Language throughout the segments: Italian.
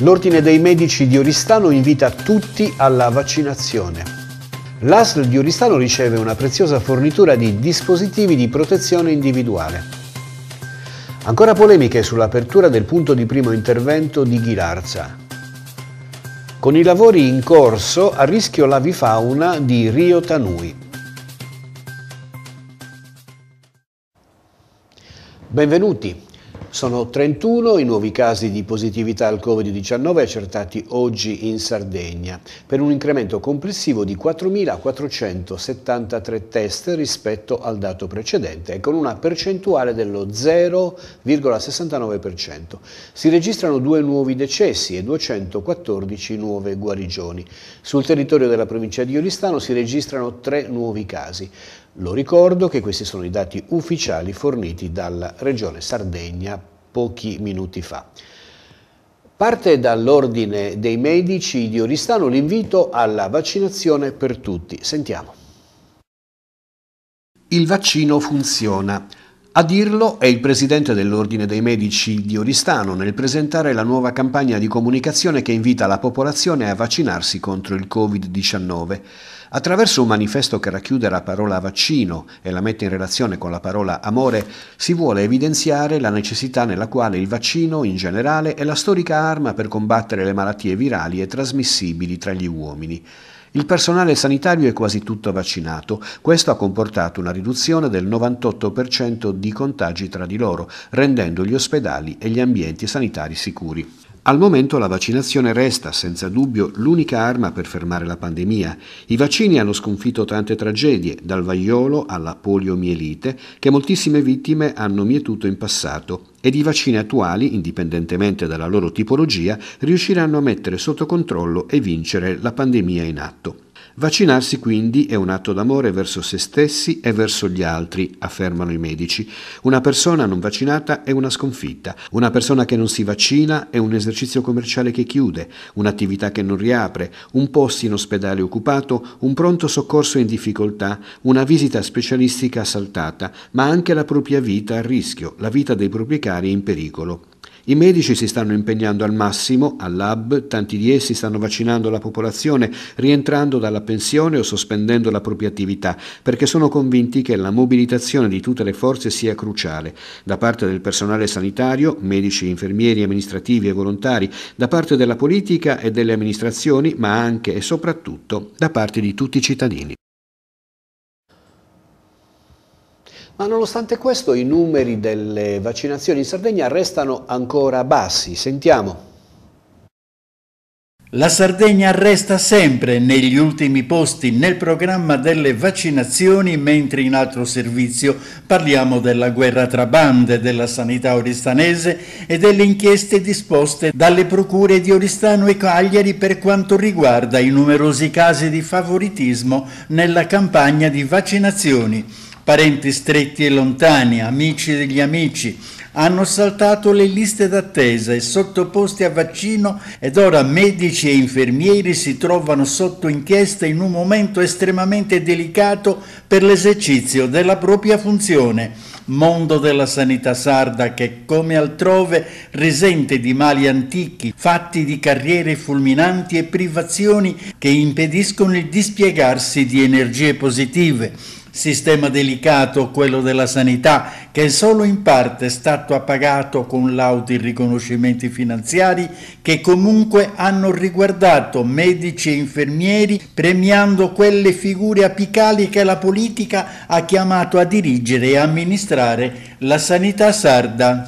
L'Ordine dei Medici di Oristano invita tutti alla vaccinazione. L'ASL di Oristano riceve una preziosa fornitura di dispositivi di protezione individuale. Ancora polemiche sull'apertura del punto di primo intervento di Ghilarza. Con i lavori in corso a rischio l'avifauna di Rio Tanui. Benvenuti. Sono 31 i nuovi casi di positività al Covid-19 accertati oggi in Sardegna, per un incremento complessivo di 4.473 test rispetto al dato precedente e con una percentuale dello 0,69%. Si registrano due nuovi decessi e 214 nuove guarigioni. Sul territorio della provincia di Oristano si registrano tre nuovi casi. Lo ricordo che questi sono i dati ufficiali forniti dalla Regione Sardegna pochi minuti fa. Parte dall'ordine dei medici di Oristano l'invito alla vaccinazione per tutti. Sentiamo. Il vaccino funziona. A dirlo è il presidente dell'Ordine dei Medici di Oristano nel presentare la nuova campagna di comunicazione che invita la popolazione a vaccinarsi contro il Covid-19. Attraverso un manifesto che racchiude la parola vaccino e la mette in relazione con la parola amore, si vuole evidenziare la necessità nella quale il vaccino in generale è la storica arma per combattere le malattie virali e trasmissibili tra gli uomini. Il personale sanitario è quasi tutto vaccinato. Questo ha comportato una riduzione del 98% di contagi tra di loro, rendendo gli ospedali e gli ambienti sanitari sicuri. Al momento la vaccinazione resta senza dubbio l'unica arma per fermare la pandemia. I vaccini hanno sconfitto tante tragedie, dal vaiolo alla poliomielite, che moltissime vittime hanno mietuto in passato, ed i vaccini attuali, indipendentemente dalla loro tipologia, riusciranno a mettere sotto controllo e vincere la pandemia in atto. Vaccinarsi quindi è un atto d'amore verso se stessi e verso gli altri, affermano i medici. Una persona non vaccinata è una sconfitta, una persona che non si vaccina è un esercizio commerciale che chiude, un'attività che non riapre, un posto in ospedale occupato, un pronto soccorso in difficoltà, una visita specialistica assaltata, ma anche la propria vita a rischio, la vita dei propri cari in pericolo. I medici si stanno impegnando al massimo, al lab, tanti di essi stanno vaccinando la popolazione, rientrando dalla pensione o sospendendo la propria attività, perché sono convinti che la mobilitazione di tutte le forze sia cruciale, da parte del personale sanitario, medici, infermieri, amministrativi e volontari, da parte della politica e delle amministrazioni, ma anche e soprattutto da parte di tutti i cittadini. Ma nonostante questo i numeri delle vaccinazioni in Sardegna restano ancora bassi. Sentiamo. La Sardegna resta sempre negli ultimi posti nel programma delle vaccinazioni, mentre in altro servizio parliamo della guerra tra bande, della sanità oristanese e delle inchieste disposte dalle procure di Oristano e Cagliari per quanto riguarda i numerosi casi di favoritismo nella campagna di vaccinazioni parenti stretti e lontani, amici degli amici, hanno saltato le liste d'attesa e sottoposti a vaccino ed ora medici e infermieri si trovano sotto inchiesta in un momento estremamente delicato per l'esercizio della propria funzione. Mondo della sanità sarda che, come altrove, risente di mali antichi, fatti di carriere fulminanti e privazioni che impediscono il dispiegarsi di energie positive sistema delicato, quello della sanità, che solo in parte è stato appagato con lauti riconoscimenti finanziari che comunque hanno riguardato medici e infermieri, premiando quelle figure apicali che la politica ha chiamato a dirigere e amministrare la sanità sarda.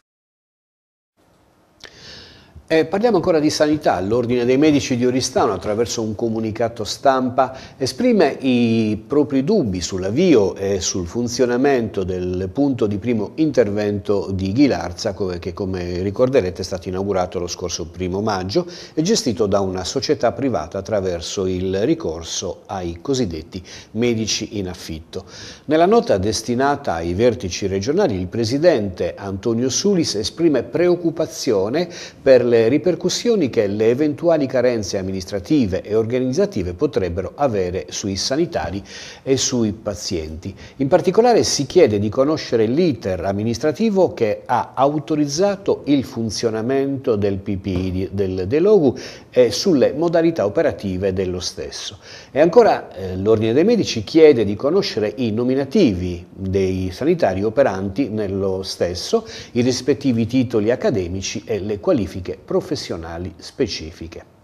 Eh, parliamo ancora di sanità. L'Ordine dei Medici di Oristano, attraverso un comunicato stampa, esprime i propri dubbi sull'avvio e sul funzionamento del punto di primo intervento di Ghilarza, che come ricorderete è stato inaugurato lo scorso primo maggio e gestito da una società privata attraverso il ricorso ai cosiddetti medici in affitto. Nella nota destinata ai vertici regionali, il presidente Antonio Sulis esprime preoccupazione per le le ripercussioni che le eventuali carenze amministrative e organizzative potrebbero avere sui sanitari e sui pazienti. In particolare si chiede di conoscere l'iter amministrativo che ha autorizzato il funzionamento del PPI del Delogu e sulle modalità operative dello stesso. E ancora eh, l'Ordine dei Medici chiede di conoscere i nominativi dei sanitari operanti nello stesso, i rispettivi titoli accademici e le qualifiche professionali specifiche.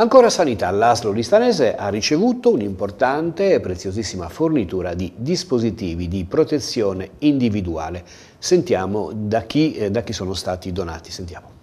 Ancora sanità, l'Aslo listanese ha ricevuto un'importante e preziosissima fornitura di dispositivi di protezione individuale. Sentiamo da chi, eh, da chi sono stati donati. Sentiamo.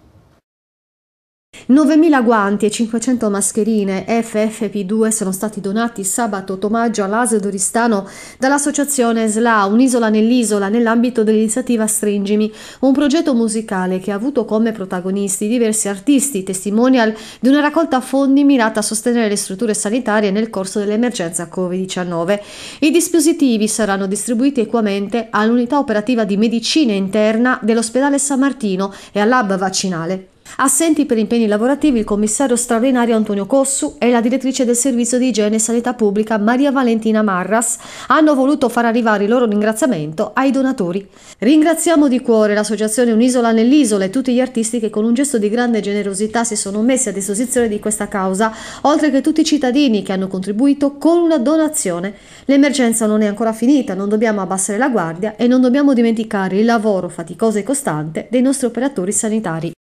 9.000 guanti e 500 mascherine FFP2 sono stati donati sabato 8 maggio all'Asio Doristano dall'associazione SLA, un'isola nell'isola, nell'ambito dell'iniziativa Stringimi, un progetto musicale che ha avuto come protagonisti diversi artisti, testimonial di una raccolta fondi mirata a sostenere le strutture sanitarie nel corso dell'emergenza Covid-19. I dispositivi saranno distribuiti equamente all'unità operativa di medicina interna dell'ospedale San Martino e all'hub vaccinale. Assenti per impegni lavorativi il commissario straordinario Antonio Cossu e la direttrice del servizio di igiene e sanità pubblica Maria Valentina Marras hanno voluto far arrivare il loro ringraziamento ai donatori. Ringraziamo di cuore l'associazione Un'isola nell'isola e tutti gli artisti che con un gesto di grande generosità si sono messi a disposizione di questa causa, oltre che tutti i cittadini che hanno contribuito con una donazione. L'emergenza non è ancora finita, non dobbiamo abbassare la guardia e non dobbiamo dimenticare il lavoro faticoso e costante dei nostri operatori sanitari.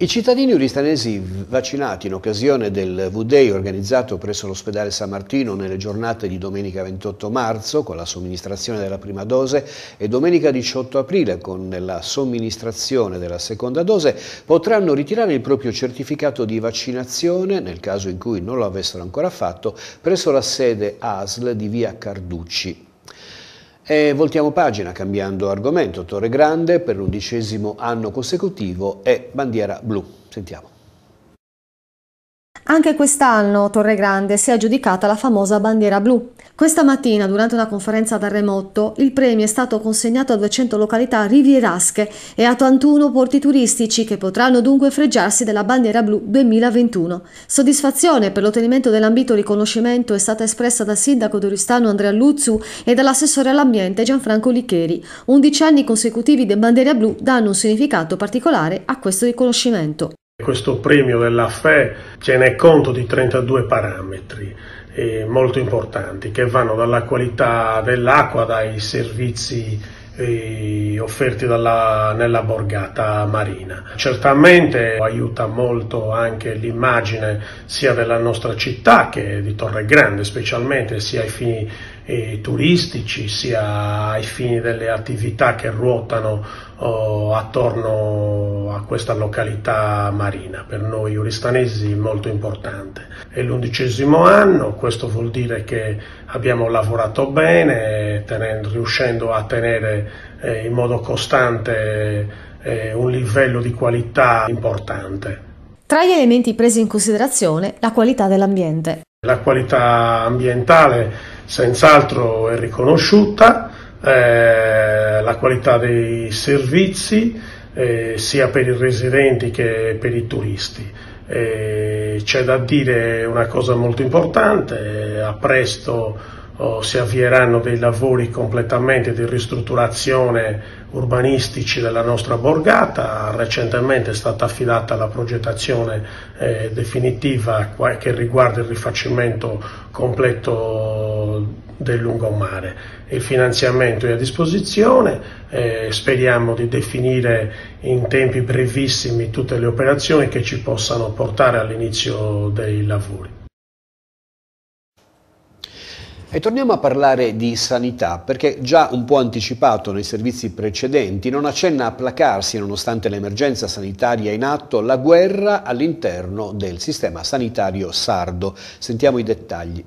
I cittadini uristanesi vaccinati in occasione del V-Day organizzato presso l'ospedale San Martino nelle giornate di domenica 28 marzo con la somministrazione della prima dose e domenica 18 aprile con la somministrazione della seconda dose potranno ritirare il proprio certificato di vaccinazione nel caso in cui non lo avessero ancora fatto presso la sede ASL di via Carducci. E voltiamo pagina cambiando argomento. Torre Grande per l'undicesimo anno consecutivo e bandiera blu. Sentiamo. Anche quest'anno Torre Grande si è aggiudicata la famosa bandiera blu. Questa mattina, durante una conferenza da remoto, il premio è stato consegnato a 200 località rivierasche e a 81 porti turistici che potranno dunque freggiarsi della bandiera blu 2021. Soddisfazione per l'ottenimento dell'ambito riconoscimento è stata espressa dal sindaco doristano Andrea Luzzu e dall'assessore all'ambiente Gianfranco Licheri. 11 anni consecutivi di bandiera blu danno un significato particolare a questo riconoscimento. Questo premio della FE tiene conto di 32 parametri eh, molto importanti che vanno dalla qualità dell'acqua, dai servizi eh, offerti dalla, nella borgata marina. Certamente aiuta molto anche l'immagine sia della nostra città che di Torre Grande specialmente sia ai fini eh, turistici sia ai fini delle attività che ruotano oh, attorno a questa località marina, per noi uristanesi molto importante. È l'undicesimo anno, questo vuol dire che abbiamo lavorato bene, tenendo, riuscendo a tenere eh, in modo costante eh, un livello di qualità importante. Tra gli elementi presi in considerazione la qualità dell'ambiente. La qualità ambientale senz'altro è riconosciuta, eh, la qualità dei servizi eh, sia per i residenti che per i turisti. Eh, c'è da dire una cosa molto importante, eh, a presto oh, si avvieranno dei lavori completamente di ristrutturazione urbanistici della nostra borgata, recentemente è stata affidata la progettazione eh, definitiva che riguarda il rifacimento completo del lungomare. Il finanziamento è a disposizione, eh, speriamo di definire in tempi brevissimi tutte le operazioni che ci possano portare all'inizio dei lavori. E torniamo a parlare di sanità, perché già un po' anticipato nei servizi precedenti, non accenna a placarsi, nonostante l'emergenza sanitaria in atto, la guerra all'interno del sistema sanitario sardo. Sentiamo i dettagli.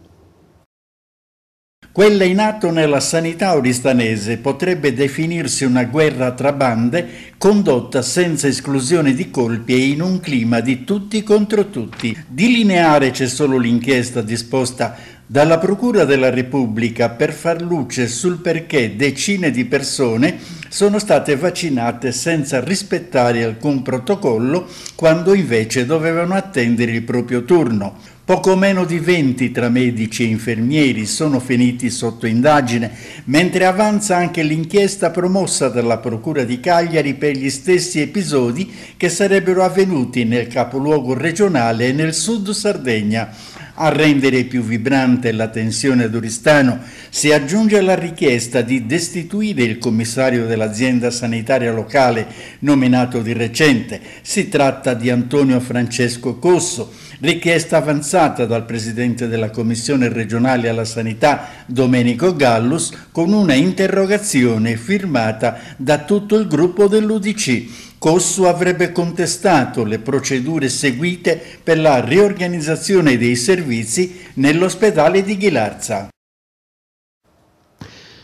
Quella in atto nella sanità oristanese potrebbe definirsi una guerra tra bande condotta senza esclusione di colpi e in un clima di tutti contro tutti. Di lineare c'è solo l'inchiesta disposta dalla Procura della Repubblica per far luce sul perché decine di persone sono state vaccinate senza rispettare alcun protocollo quando invece dovevano attendere il proprio turno. Poco meno di 20 tra medici e infermieri sono finiti sotto indagine, mentre avanza anche l'inchiesta promossa dalla Procura di Cagliari per gli stessi episodi che sarebbero avvenuti nel capoluogo regionale e nel sud Sardegna. A rendere più vibrante la tensione ad Oristano si aggiunge la richiesta di destituire il commissario dell'azienda sanitaria locale nominato di recente. Si tratta di Antonio Francesco Cosso, richiesta avanzata dal Presidente della Commissione regionale alla sanità Domenico Gallus con una interrogazione firmata da tutto il gruppo dell'Udc Cossu avrebbe contestato le procedure seguite per la riorganizzazione dei servizi nell'ospedale di Ghilarza.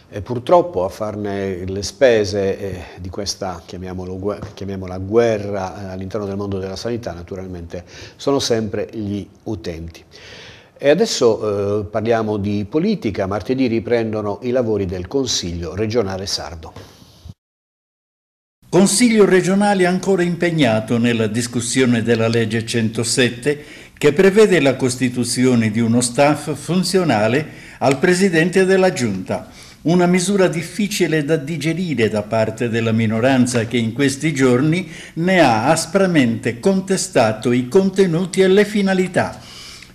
E purtroppo a farne le spese eh, di questa, guerra, chiamiamola guerra, eh, all'interno del mondo della sanità naturalmente sono sempre gli utenti. E adesso eh, parliamo di politica, martedì riprendono i lavori del Consiglio regionale sardo. Consiglio regionale ancora impegnato nella discussione della legge 107 che prevede la costituzione di uno staff funzionale al Presidente della Giunta una misura difficile da digerire da parte della minoranza che in questi giorni ne ha aspramente contestato i contenuti e le finalità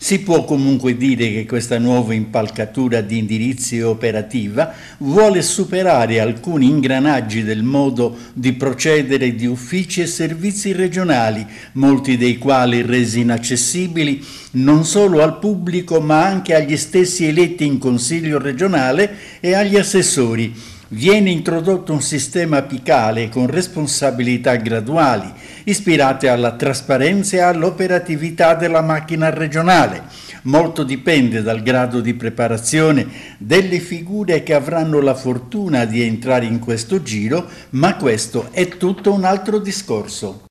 si può comunque dire che questa nuova impalcatura di indirizzi operativa vuole superare alcuni ingranaggi del modo di procedere di uffici e servizi regionali, molti dei quali resi inaccessibili non solo al pubblico ma anche agli stessi eletti in Consiglio regionale e agli assessori viene introdotto un sistema apicale con responsabilità graduali, ispirate alla trasparenza e all'operatività della macchina regionale. Molto dipende dal grado di preparazione delle figure che avranno la fortuna di entrare in questo giro, ma questo è tutto un altro discorso.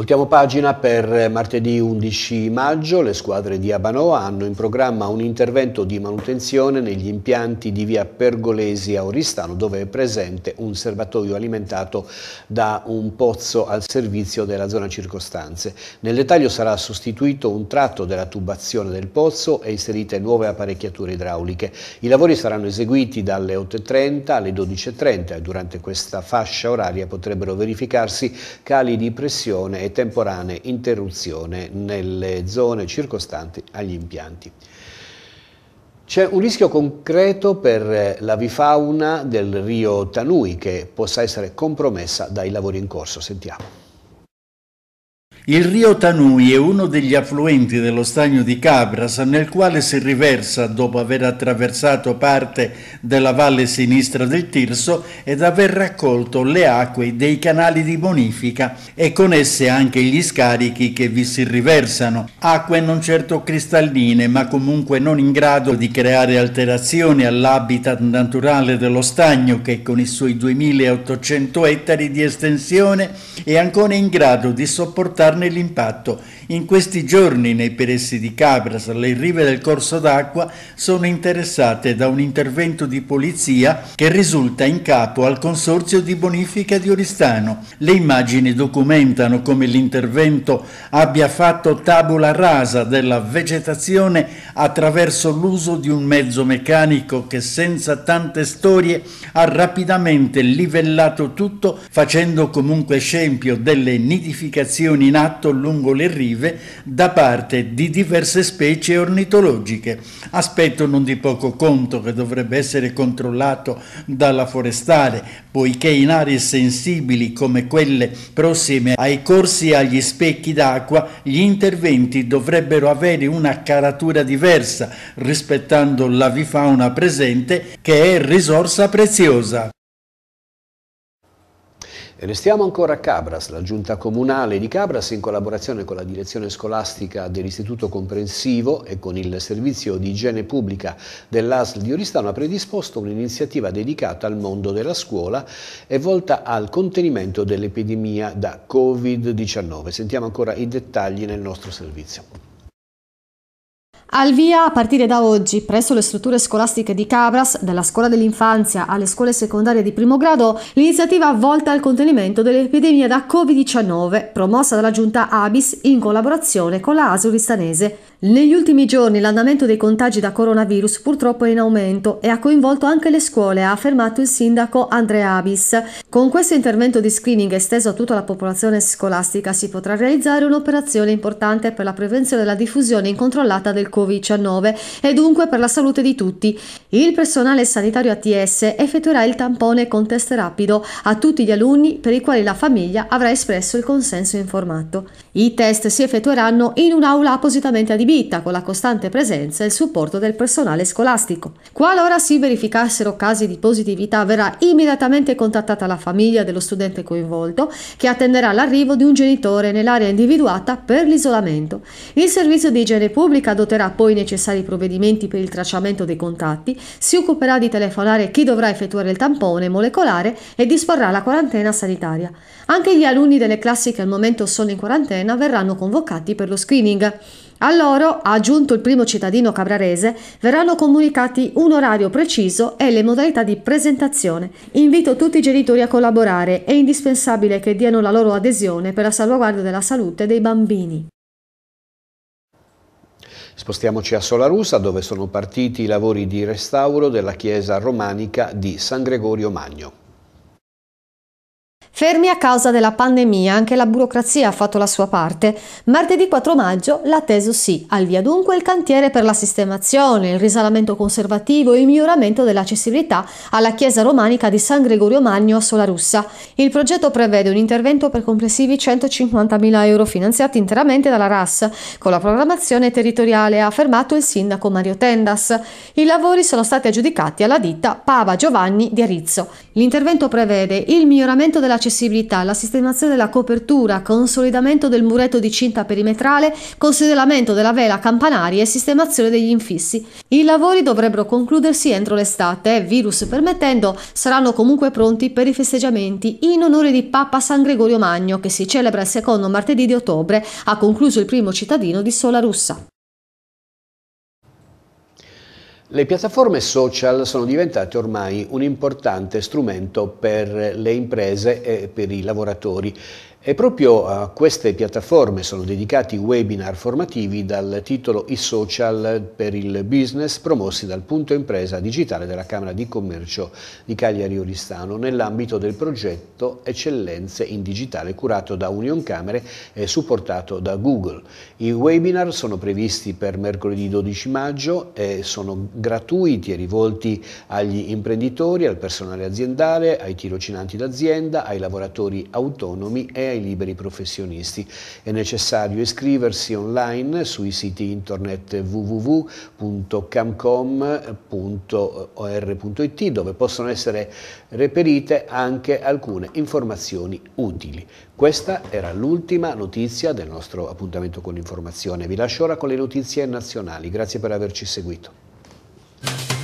Voltiamo pagina per eh, martedì 11 maggio. Le squadre di Abanoa hanno in programma un intervento di manutenzione negli impianti di via Pergolesi a Oristano dove è presente un serbatoio alimentato da un pozzo al servizio della zona circostanze. Nel dettaglio sarà sostituito un tratto della tubazione del pozzo e inserite nuove apparecchiature idrauliche. I lavori saranno eseguiti dalle 8.30 alle 12.30 e durante questa fascia oraria potrebbero verificarsi cali di pressione e temporanee interruzione nelle zone circostanti agli impianti. C'è un rischio concreto per la l'avifauna del rio Tanui che possa essere compromessa dai lavori in corso. Sentiamo. Il rio Tanui è uno degli affluenti dello stagno di Cabras nel quale si riversa dopo aver attraversato parte della valle sinistra del Tirso ed aver raccolto le acque dei canali di bonifica e con esse anche gli scarichi che vi si riversano, acque non certo cristalline ma comunque non in grado di creare alterazioni all'habitat naturale dello stagno che con i suoi 2800 ettari di estensione è ancora in grado di sopportare provocarne l'impatto. In questi giorni nei pressi di Cabras le rive del corso d'acqua sono interessate da un intervento di polizia che risulta in capo al Consorzio di Bonifica di Oristano. Le immagini documentano come l'intervento abbia fatto tabula rasa della vegetazione attraverso l'uso di un mezzo meccanico che senza tante storie ha rapidamente livellato tutto facendo comunque scempio delle nidificazioni in atto atto lungo le rive da parte di diverse specie ornitologiche, aspetto non di poco conto che dovrebbe essere controllato dalla forestale, poiché in aree sensibili come quelle prossime ai corsi e agli specchi d'acqua gli interventi dovrebbero avere una caratura diversa, rispettando l'avifauna presente che è risorsa preziosa. Restiamo ancora a Cabras. La giunta comunale di Cabras, in collaborazione con la direzione scolastica dell'istituto comprensivo e con il servizio di igiene pubblica dell'ASL di Oristano, ha predisposto un'iniziativa dedicata al mondo della scuola e volta al contenimento dell'epidemia da Covid-19. Sentiamo ancora i dettagli nel nostro servizio. Al via, a partire da oggi, presso le strutture scolastiche di Cabras, dalla scuola dell'infanzia alle scuole secondarie di primo grado, l'iniziativa volta al contenimento dell'epidemia da Covid-19, promossa dalla giunta Abis in collaborazione con la ASU Ristanese. Negli ultimi giorni l'andamento dei contagi da coronavirus purtroppo è in aumento e ha coinvolto anche le scuole, ha affermato il sindaco Andrea Abis. Con questo intervento di screening esteso a tutta la popolazione scolastica si potrà realizzare un'operazione importante per la prevenzione della diffusione incontrollata del Covid-19 e dunque per la salute di tutti. Il personale sanitario ATS effettuerà il tampone con test rapido a tutti gli alunni per i quali la famiglia avrà espresso il consenso informato. I test si effettueranno in un'aula appositamente adibita proibita con la costante presenza e il supporto del personale scolastico. Qualora si verificassero casi di positività verrà immediatamente contattata la famiglia dello studente coinvolto che attenderà l'arrivo di un genitore nell'area individuata per l'isolamento. Il servizio di igiene pubblica adotterà poi i necessari provvedimenti per il tracciamento dei contatti, si occuperà di telefonare chi dovrà effettuare il tampone molecolare e disporrà la quarantena sanitaria. Anche gli alunni delle classi che al momento sono in quarantena verranno convocati per lo screening. A loro, ha aggiunto il primo cittadino cabrarese, verranno comunicati un orario preciso e le modalità di presentazione. Invito tutti i genitori a collaborare, è indispensabile che diano la loro adesione per la salvaguardia della salute dei bambini. Spostiamoci a Solarusa dove sono partiti i lavori di restauro della chiesa romanica di San Gregorio Magno. Fermi a causa della pandemia, anche la burocrazia ha fatto la sua parte. Martedì 4 maggio l'atteso sì, al via dunque il cantiere per la sistemazione, il risalamento conservativo e il miglioramento dell'accessibilità alla chiesa romanica di San Gregorio Magno a Solarussa. Il progetto prevede un intervento per complessivi 150.000 euro finanziati interamente dalla RAS, con la programmazione territoriale, ha affermato il sindaco Mario Tendas. I lavori sono stati aggiudicati alla ditta Pava Giovanni di Arizzo. L'intervento prevede il miglioramento dell'accessibilità accessibilità, la sistemazione della copertura, consolidamento del muretto di cinta perimetrale, consolidamento della vela campanari e sistemazione degli infissi. I lavori dovrebbero concludersi entro l'estate e, eh, virus permettendo, saranno comunque pronti per i festeggiamenti in onore di Papa San Gregorio Magno che si celebra il secondo martedì di ottobre, ha concluso il primo cittadino di Sola Russa. Le piattaforme social sono diventate ormai un importante strumento per le imprese e per i lavoratori e proprio a queste piattaforme sono dedicati webinar formativi dal titolo I social per il business promossi dal punto impresa digitale della Camera di Commercio di Cagliari Oristano nell'ambito del progetto Eccellenze in digitale curato da Union Camere e supportato da Google. I webinar sono previsti per mercoledì 12 maggio e sono gratuiti e rivolti agli imprenditori, al personale aziendale, ai tirocinanti d'azienda, ai lavoratori autonomi e ai liberi professionisti. È necessario iscriversi online sui siti internet www.camcom.or.it dove possono essere reperite anche alcune informazioni utili. Questa era l'ultima notizia del nostro appuntamento con l'informazione. Vi lascio ora con le notizie nazionali. Grazie per averci seguito.